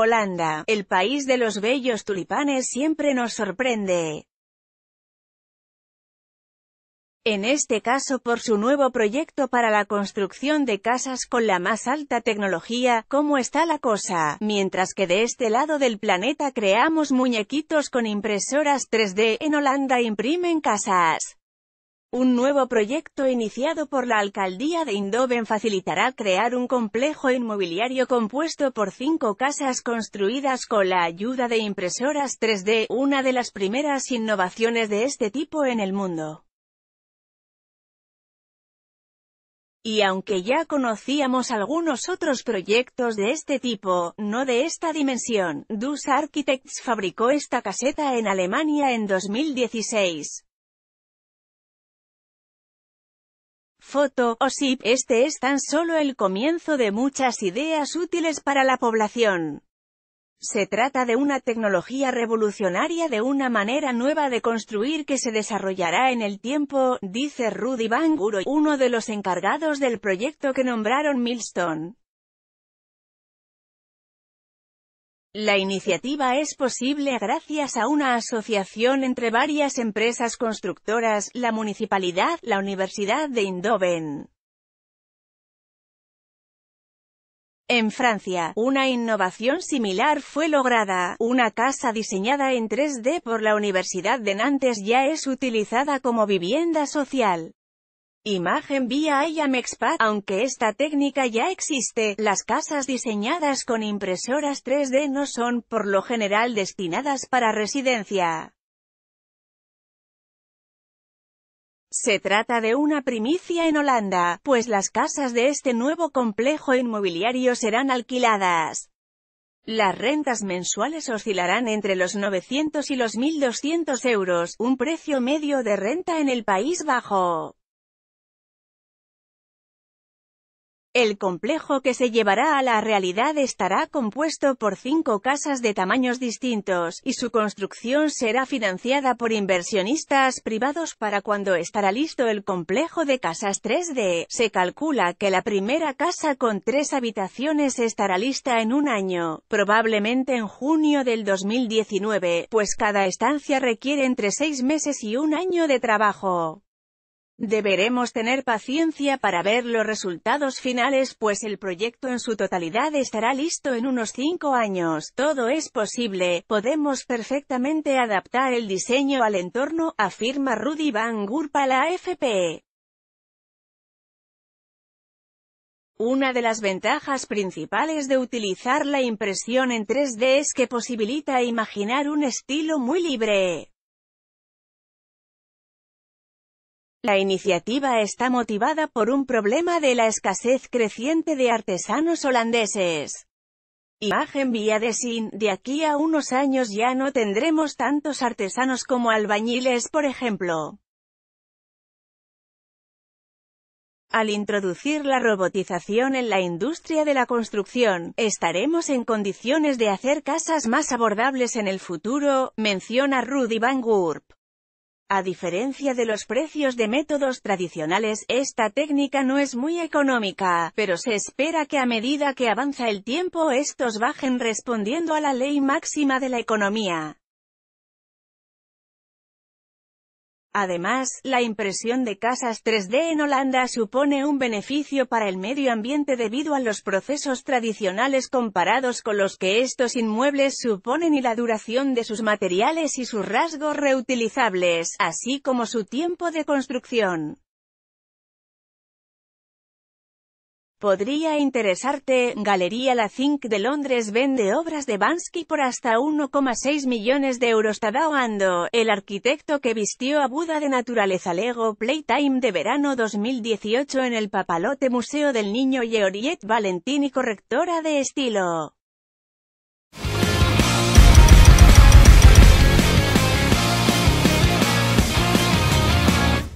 Holanda, el país de los bellos tulipanes siempre nos sorprende. En este caso por su nuevo proyecto para la construcción de casas con la más alta tecnología, ¿cómo está la cosa? Mientras que de este lado del planeta creamos muñequitos con impresoras 3D, en Holanda imprimen casas. Un nuevo proyecto iniciado por la alcaldía de Indoven facilitará crear un complejo inmobiliario compuesto por cinco casas construidas con la ayuda de impresoras 3D, una de las primeras innovaciones de este tipo en el mundo. Y aunque ya conocíamos algunos otros proyectos de este tipo, no de esta dimensión, Dus Architects fabricó esta caseta en Alemania en 2016. Foto, si este es tan solo el comienzo de muchas ideas útiles para la población. Se trata de una tecnología revolucionaria de una manera nueva de construir que se desarrollará en el tiempo, dice Rudy Banguro, uno de los encargados del proyecto que nombraron milstone. La iniciativa es posible gracias a una asociación entre varias empresas constructoras, la municipalidad, la Universidad de Indoven. En Francia, una innovación similar fue lograda. Una casa diseñada en 3D por la Universidad de Nantes ya es utilizada como vivienda social. Imagen vía IMAXPAD, aunque esta técnica ya existe, las casas diseñadas con impresoras 3D no son, por lo general, destinadas para residencia. Se trata de una primicia en Holanda, pues las casas de este nuevo complejo inmobiliario serán alquiladas. Las rentas mensuales oscilarán entre los 900 y los 1.200 euros, un precio medio de renta en el País Bajo. El complejo que se llevará a la realidad estará compuesto por cinco casas de tamaños distintos, y su construcción será financiada por inversionistas privados para cuando estará listo el complejo de casas 3D. Se calcula que la primera casa con tres habitaciones estará lista en un año, probablemente en junio del 2019, pues cada estancia requiere entre seis meses y un año de trabajo. Deberemos tener paciencia para ver los resultados finales pues el proyecto en su totalidad estará listo en unos 5 años. Todo es posible, podemos perfectamente adaptar el diseño al entorno, afirma Rudy Van Gurpa la AFP. Una de las ventajas principales de utilizar la impresión en 3D es que posibilita imaginar un estilo muy libre. La iniciativa está motivada por un problema de la escasez creciente de artesanos holandeses. Imagen vía de sin, de aquí a unos años ya no tendremos tantos artesanos como albañiles por ejemplo. Al introducir la robotización en la industria de la construcción, estaremos en condiciones de hacer casas más abordables en el futuro, menciona Rudy Van Gurp. A diferencia de los precios de métodos tradicionales, esta técnica no es muy económica, pero se espera que a medida que avanza el tiempo estos bajen respondiendo a la ley máxima de la economía. Además, la impresión de casas 3D en Holanda supone un beneficio para el medio ambiente debido a los procesos tradicionales comparados con los que estos inmuebles suponen y la duración de sus materiales y sus rasgos reutilizables, así como su tiempo de construcción. Podría interesarte, Galería La Zinc de Londres vende obras de Bansky por hasta 1,6 millones de euros. Tadao Ando, el arquitecto que vistió a Buda de naturaleza Lego Playtime de verano 2018 en el Papalote Museo del Niño y Oriette Valentini correctora de estilo.